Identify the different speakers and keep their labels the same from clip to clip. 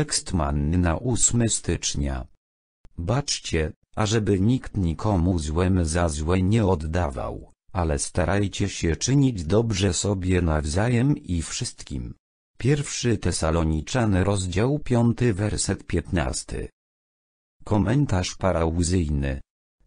Speaker 1: Tekst manny na 8 stycznia. Baczcie, ażeby nikt nikomu złem za złe nie oddawał, ale starajcie się czynić dobrze sobie nawzajem i wszystkim. Pierwszy Tesaloniczany rozdział 5 werset 15. Komentarz parałzyjny.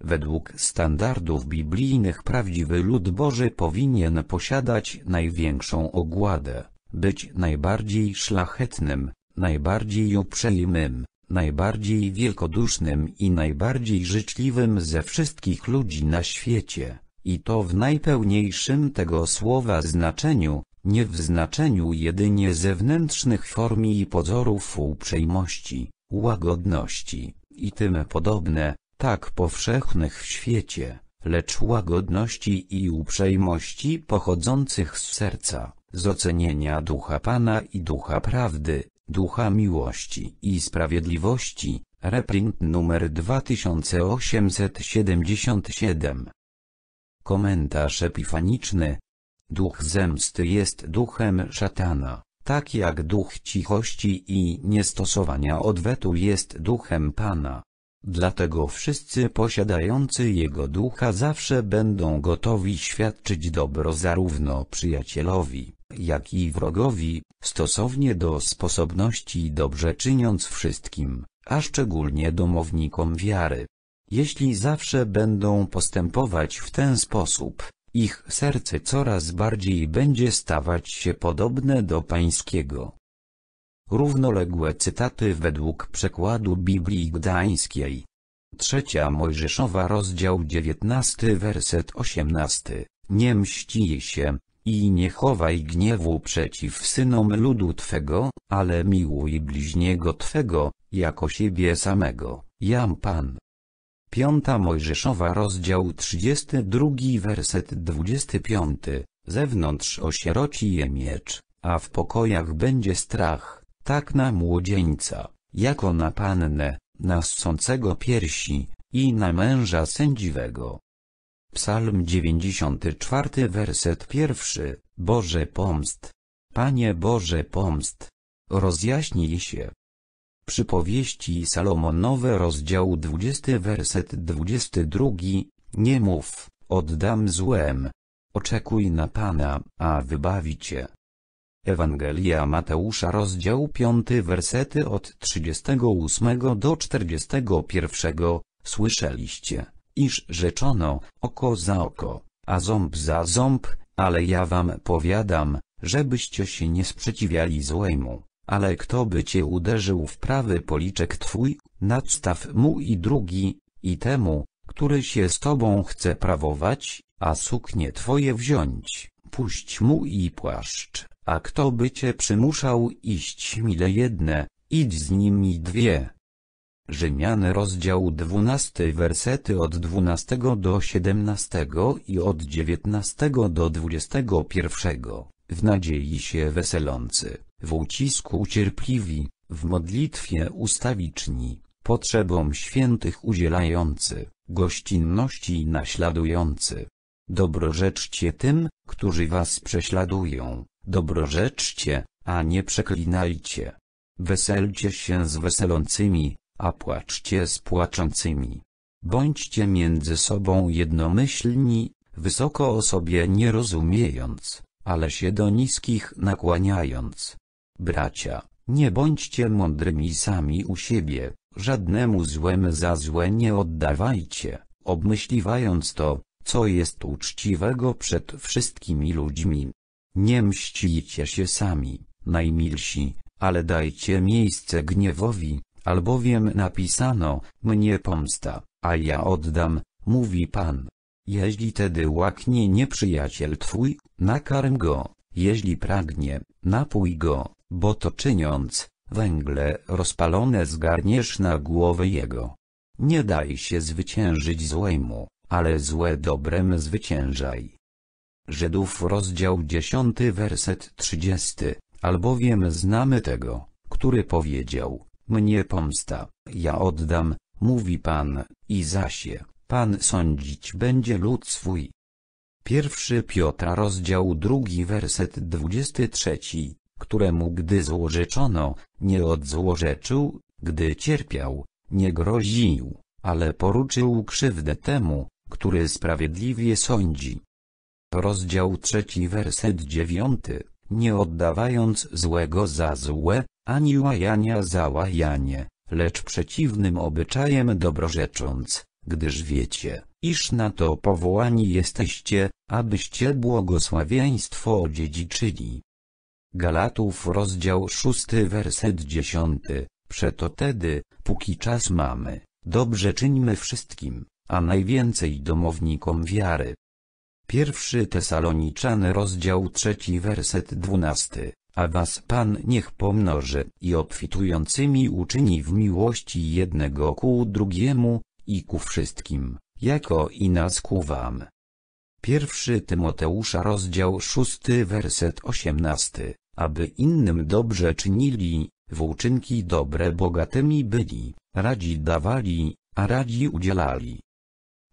Speaker 1: Według standardów biblijnych prawdziwy lud Boży powinien posiadać największą ogładę, być najbardziej szlachetnym, najbardziej uprzejmym, najbardziej wielkodusznym i najbardziej życzliwym ze wszystkich ludzi na świecie, i to w najpełniejszym tego słowa znaczeniu, nie w znaczeniu jedynie zewnętrznych form i pozorów uprzejmości, łagodności i tym podobne, tak powszechnych w świecie, lecz łagodności i uprzejmości pochodzących z serca, z ocenienia ducha Pana i ducha prawdy, Ducha Miłości i Sprawiedliwości, reprint numer 2877. Komentarz epifaniczny. Duch zemsty jest duchem szatana, tak jak duch cichości i niestosowania odwetu jest duchem Pana. Dlatego wszyscy posiadający Jego ducha zawsze będą gotowi świadczyć dobro zarówno przyjacielowi, jak i wrogowi, stosownie do sposobności dobrze czyniąc wszystkim, a szczególnie domownikom wiary. Jeśli zawsze będą postępować w ten sposób, ich serce coraz bardziej będzie stawać się podobne do pańskiego. Równoległe cytaty według przekładu Biblii Gdańskiej. Trzecia Mojżeszowa rozdział 19 werset 18. Nie mści się, i nie chowaj gniewu przeciw synom ludu Twego, ale miłuj bliźniego Twego, jako siebie samego, jam Pan. Piąta Mojżeszowa rozdział 32 werset 25, zewnątrz osieroci je miecz, a w pokojach będzie strach, tak na młodzieńca, jako na pannę, na ssącego piersi, i na męża sędziwego. Psalm 94 werset pierwszy. Boże pomst. Panie Boże pomst. Rozjaśnij się. Przypowieści Salomonowe rozdział 20 werset 22 Nie mów, oddam złem. Oczekuj na Pana, a wybawi cię. Ewangelia Mateusza rozdział 5 wersety od 38 do 41 Słyszeliście iż rzeczono, oko za oko, a ząb za ząb, ale ja wam powiadam, żebyście się nie sprzeciwiali złemu, ale kto by cię uderzył w prawy policzek twój, nadstaw mu i drugi, i temu, który się z tobą chce prawować, a suknie twoje wziąć, puść mu i płaszcz, a kto by cię przymuszał iść mile jedne, idź z nimi dwie. Rzymian rozdział 12 wersety od 12 do 17 i od 19 do 21, w nadziei się weselący, w ucisku cierpliwi, w modlitwie ustawiczni, potrzebom świętych udzielający, gościnności naśladujący. Dobrorzeczcie tym, którzy was prześladują, dobrorzeczcie, a nie przeklinajcie. Weselcie się z weselącymi, a płaczcie z płaczącymi. Bądźcie między sobą jednomyślni, wysoko o sobie nie rozumiejąc, ale się do niskich nakłaniając. Bracia, nie bądźcie mądrymi sami u siebie, żadnemu złem za złe nie oddawajcie, obmyśliwając to, co jest uczciwego przed wszystkimi ludźmi. Nie mścicie się sami, najmilsi, ale dajcie miejsce gniewowi, albowiem napisano, mnie pomsta, a ja oddam, mówi Pan. Jeśli tedy łaknie nieprzyjaciel twój, nakarm go, jeśli pragnie, napój go, bo to czyniąc, węgle rozpalone zgarniesz na głowę jego. Nie daj się zwyciężyć złemu, ale złe dobrem zwyciężaj. Żydów rozdział 10 werset 30, albowiem znamy tego, który powiedział, mnie pomsta, ja oddam, mówi Pan, i zasie, Pan sądzić będzie lud swój. Pierwszy Piotra rozdział drugi werset dwudziesty trzeci, któremu gdy złorzeczono, nie odzłorzeczył, gdy cierpiał, nie groził, ale poruczył krzywdę temu, który sprawiedliwie sądzi. Rozdział trzeci werset dziewiąty nie oddawając złego za złe, ani łajania za łajanie, lecz przeciwnym obyczajem dobrorzecząc, gdyż wiecie, iż na to powołani jesteście, abyście błogosławieństwo odziedziczyli. Galatów rozdział 6 werset 10 Przeto tedy, póki czas mamy, dobrze czyńmy wszystkim, a najwięcej domownikom wiary. Pierwszy Tesaloniczany rozdział trzeci werset dwunasty, a was Pan niech pomnoży i obfitującymi uczyni w miłości jednego ku drugiemu, i ku wszystkim, jako i nas ku wam. Pierwszy Tymoteusza rozdział szósty werset osiemnasty, aby innym dobrze czynili, w uczynki dobre bogatymi byli, radzi dawali, a radzi udzielali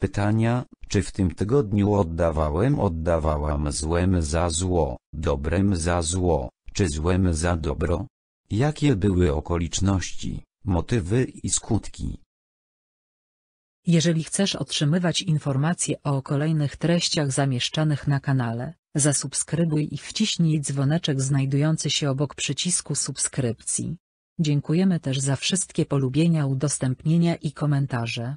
Speaker 1: Pytania, czy w tym tygodniu oddawałem oddawałam złem za zło, dobrem za zło, czy złem za dobro? Jakie były okoliczności, motywy i skutki? Jeżeli chcesz otrzymywać informacje o kolejnych treściach zamieszczanych na kanale, zasubskrybuj i wciśnij dzwoneczek znajdujący się obok przycisku subskrypcji. Dziękujemy też za wszystkie polubienia, udostępnienia i komentarze.